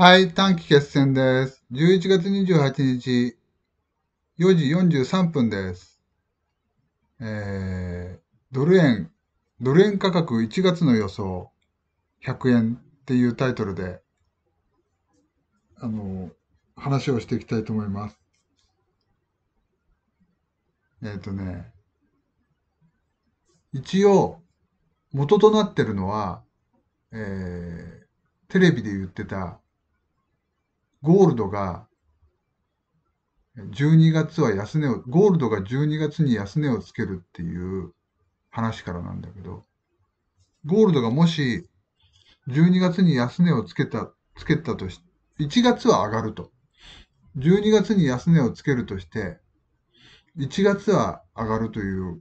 はい、短期決戦です。11月28日、4時43分です。えー、ドル円、ドル円価格1月の予想、100円っていうタイトルで、あの、話をしていきたいと思います。えっ、ー、とね、一応、元となってるのは、えー、テレビで言ってたゴールドが12月は安値を、ゴールドが12月に安値をつけるっていう話からなんだけど、ゴールドがもし12月に安値をつけた、つけたとし、1月は上がると。12月に安値をつけるとして、1月は上がるという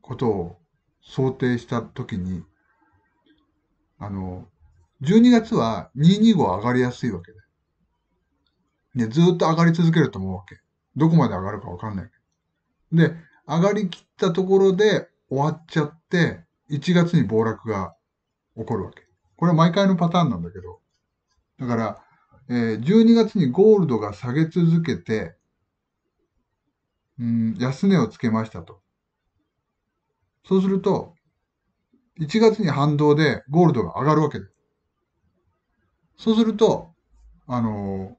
ことを想定したときに、あの、12月は225上がりやすいわけでね、ずっと上がり続けると思うわけ。どこまで上がるかわかんない。で、上がりきったところで終わっちゃって、1月に暴落が起こるわけ。これは毎回のパターンなんだけど。だから、えー、12月にゴールドが下げ続けて、うん、安値をつけましたと。そうすると、1月に反動でゴールドが上がるわけです。そうすると、あの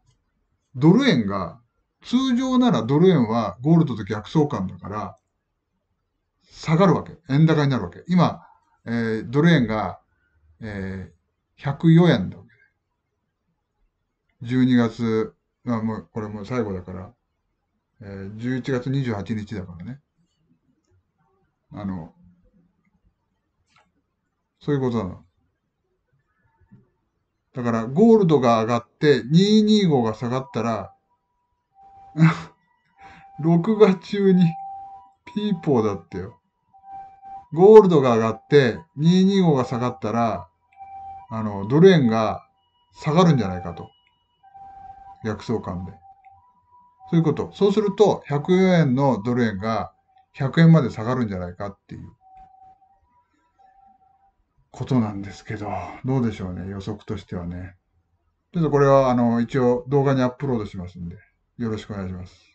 ドル円が、通常ならドル円はゴールドと逆相関だから、下がるわけ。円高になるわけ。今、えー、ドル円が、えー、104円だわけ。12月、まあ、もうこれも最後だから、えー、11月28日だからね。あの、そういうことなの。だから、ゴールドが上がって、225が下がったら、録画中に、ピーポーだってよ。ゴールドが上がって、225が下がったら、あの、ドル円が下がるんじゃないかと。逆相関で。そういうこと。そうすると、104円のドル円が100円まで下がるんじゃないかっていう。ことなんですけど、どうでしょうね、予測としてはね。ちょっとこれは、あの、一応動画にアップロードしますんで、よろしくお願いします。